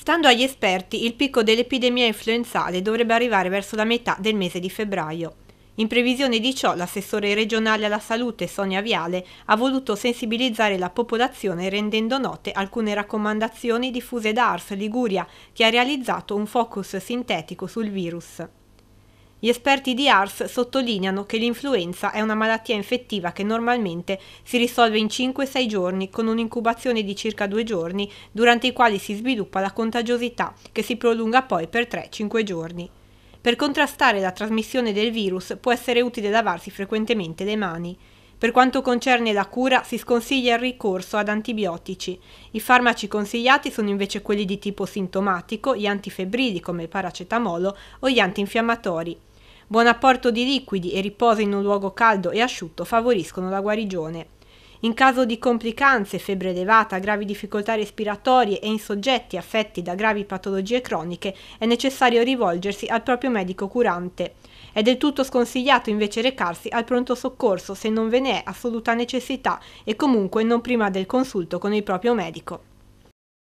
Stando agli esperti, il picco dell'epidemia influenzale dovrebbe arrivare verso la metà del mese di febbraio. In previsione di ciò, l'assessore regionale alla salute Sonia Viale ha voluto sensibilizzare la popolazione rendendo note alcune raccomandazioni diffuse da Ars Liguria, che ha realizzato un focus sintetico sul virus. Gli esperti di ARS sottolineano che l'influenza è una malattia infettiva che normalmente si risolve in 5-6 giorni con un'incubazione di circa 2 giorni durante i quali si sviluppa la contagiosità che si prolunga poi per 3-5 giorni. Per contrastare la trasmissione del virus può essere utile lavarsi frequentemente le mani. Per quanto concerne la cura, si sconsiglia il ricorso ad antibiotici. I farmaci consigliati sono invece quelli di tipo sintomatico, gli antifebbrili come il paracetamolo o gli antinfiammatori. Buon apporto di liquidi e riposo in un luogo caldo e asciutto favoriscono la guarigione. In caso di complicanze, febbre elevata, gravi difficoltà respiratorie e in soggetti affetti da gravi patologie croniche è necessario rivolgersi al proprio medico curante. È del tutto sconsigliato invece recarsi al pronto soccorso se non ve ne è assoluta necessità e comunque non prima del consulto con il proprio medico.